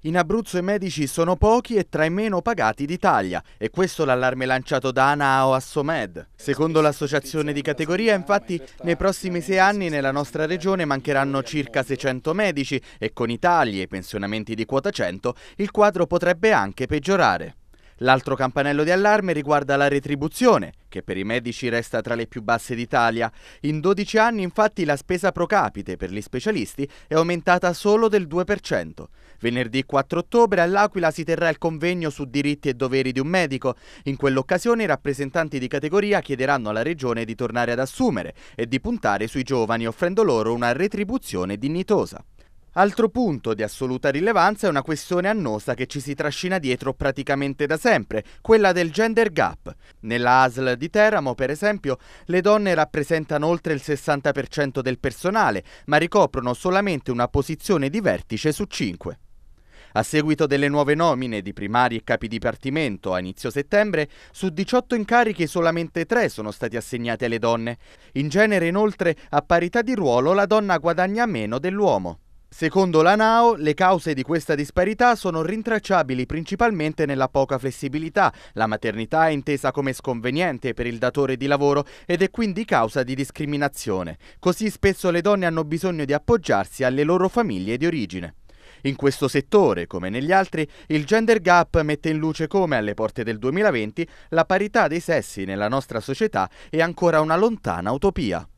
In Abruzzo i medici sono pochi e tra i meno pagati d'Italia e questo l'allarme lanciato da ANAO Assomed. Secondo l'associazione di categoria infatti nei prossimi sei anni nella nostra regione mancheranno circa 600 medici e con i tagli e i pensionamenti di quota 100 il quadro potrebbe anche peggiorare. L'altro campanello di allarme riguarda la retribuzione, che per i medici resta tra le più basse d'Italia. In 12 anni infatti la spesa pro capite per gli specialisti è aumentata solo del 2%. Venerdì 4 ottobre all'Aquila si terrà il convegno su diritti e doveri di un medico. In quell'occasione i rappresentanti di categoria chiederanno alla Regione di tornare ad assumere e di puntare sui giovani offrendo loro una retribuzione dignitosa. Altro punto di assoluta rilevanza è una questione annosa che ci si trascina dietro praticamente da sempre, quella del gender gap. Nella ASL di Teramo, per esempio, le donne rappresentano oltre il 60% del personale, ma ricoprono solamente una posizione di vertice su 5. A seguito delle nuove nomine di primari e capi dipartimento a inizio settembre, su 18 incarichi solamente 3 sono stati assegnati alle donne. In genere, inoltre, a parità di ruolo la donna guadagna meno dell'uomo. Secondo la NAO, le cause di questa disparità sono rintracciabili principalmente nella poca flessibilità. La maternità è intesa come sconveniente per il datore di lavoro ed è quindi causa di discriminazione. Così spesso le donne hanno bisogno di appoggiarsi alle loro famiglie di origine. In questo settore, come negli altri, il gender gap mette in luce come alle porte del 2020 la parità dei sessi nella nostra società è ancora una lontana utopia.